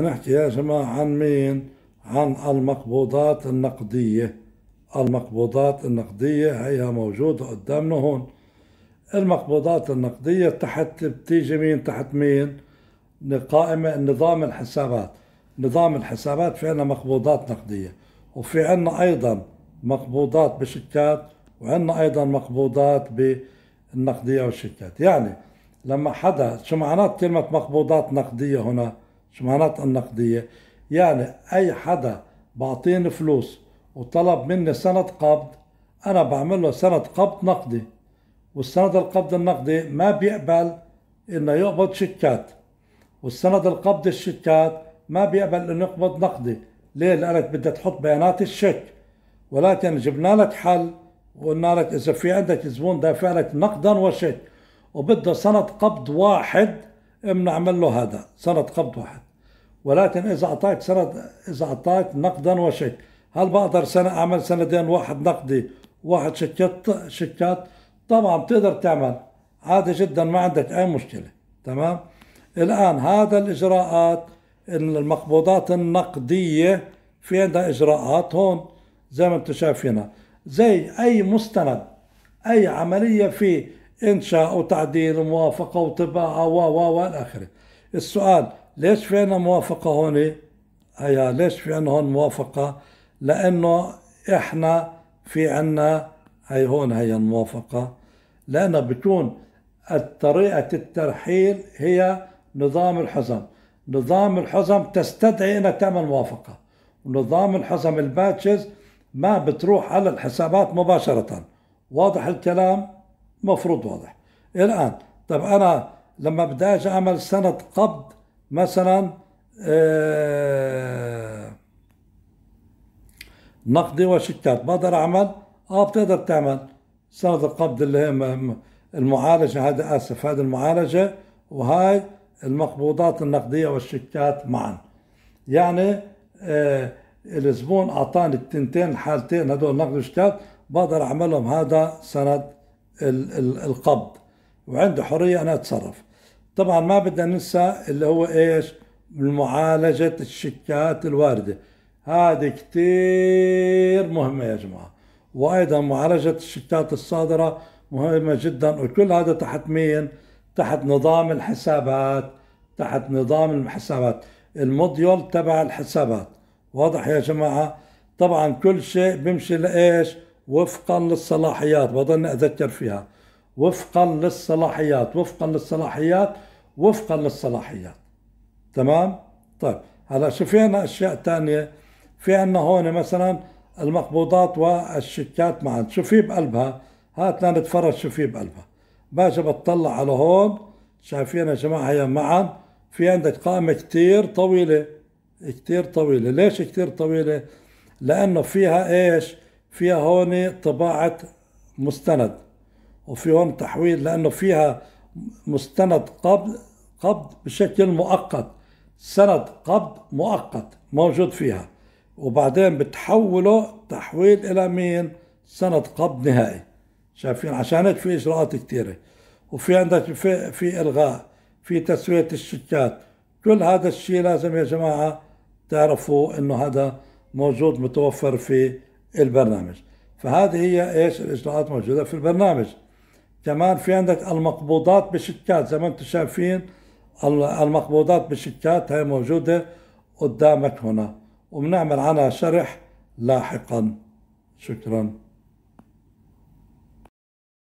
نحكي يا جماعة عن مين؟ عن المقبوضات النقدية المقبوضات النقدية هيها موجودة قدامنا هون المقبوضات النقدية تحت بتيجي مين تحت مين؟ قائمة نظام الحسابات نظام الحسابات في عنا مقبوضات نقدية وفي عنا أيضا مقبوضات بشيكات وعنا أيضا مقبوضات بالنقدية والشيكات يعني لما حدا شو معنات كلمة مقبوضات نقدية هنا؟ شو معناتها النقدية يعني أي حدا بعطيني فلوس وطلب مني سند قبض أنا بعمل له سند قبض نقدي والسند القبض النقدي ما بيقبل إنه يقبض شيكات والسند القبض الشيكات ما بيقبل إنه يقبض نقدي ليه؟ لأنك بدها تحط بيانات الشيك ولكن جبنا لك حل وقلنا لك إذا في عندك زبون دافع لك نقدا وشيك وبده سند قبض واحد بنعمل له هذا سند قبض واحد ولكن إذا أعطيت سند إذا أعطيت نقدا وشيك هل بقدر سنة أعمل سندين واحد نقدي واحد شيكات شيكات طبعا بتقدر تعمل عادي جدا ما عندك أي مشكلة تمام الآن هذا الإجراءات المقبوضات النقدية في عندها إجراءات هون زي ما انتم شايفينها زي أي مستند أي عملية في إنشاء وتعديل وموافقة وطباعة و و و السؤال ليش في عنا موافقة هون هيا ليش في عنا هون موافقة لأنه إحنا في عنا هي هون هي الموافقة لأنها بتكون طريقة الترحيل هي نظام الحزم نظام الحزم تستدعي أنك تعمل موافقه ونظام الحزم الباتشز ما بتروح على الحسابات مباشره واضح الكلام مفروض واضح الان طب انا لما بدي اجي اعمل سنه قبض مثلا آه، نقدي وشيكات بقدر اعمل اه بتقدر تعمل سند القبض اللي هي المعالجه هذا اسف هذه المعالجه وهاي المقبوضات النقديه والشيكات معا يعني آه الزبون اعطاني التنتين الحالتين هذول نقد وشيكات بقدر اعملهم هذا سند القبض وعنده حريه انا اتصرف طبعا ما بدنا ننسى اللي هو ايش معالجة الشيكات الواردة هذه كتير مهمة يا جماعة وأيضا معالجة الشيكات الصادرة مهمة جدا وكل هذا تحت مين تحت نظام الحسابات تحت نظام الحسابات الموديول تبع الحسابات واضح يا جماعة طبعا كل شيء بيمشي لإيش وفقا للصلاحيات بضلني أذكر فيها وفقا للصلاحيات وفقا للصلاحيات وفقا للصلاحيات تمام طيب هلا شفنا اشياء ثانيه في عندنا هون مثلا المقبوضات والشيكات معا شو في بقلبها هاتنا نتفرج شو في بقلبها باجي بتطلع على هون شايفين يا جماعه هي معا في عندك قائمه كتير طويله كتير طويله ليش كتير طويله لانه فيها ايش فيها هون طباعه مستند وفيهم تحويل لأنه فيها مستند قبض قبض بشكل مؤقت سند قبض مؤقت موجود فيها وبعدين بتحوله تحويل إلى مين سند قبض نهائي شايفين عشان هيك في إجراءات كثيرة وفي عندك في, في إلغاء في تسوية الشيكات كل هذا الشيء لازم يا جماعة تعرفوا إنه هذا موجود متوفر في البرنامج فهذه هي إيش الإجراءات موجودة في البرنامج كمان في عندك المقبوضات بشكات زي ما انتم شايفين المقبوضات بشكات هي موجودة قدامك هنا وبنعمل عنها شرح لاحقا شكراً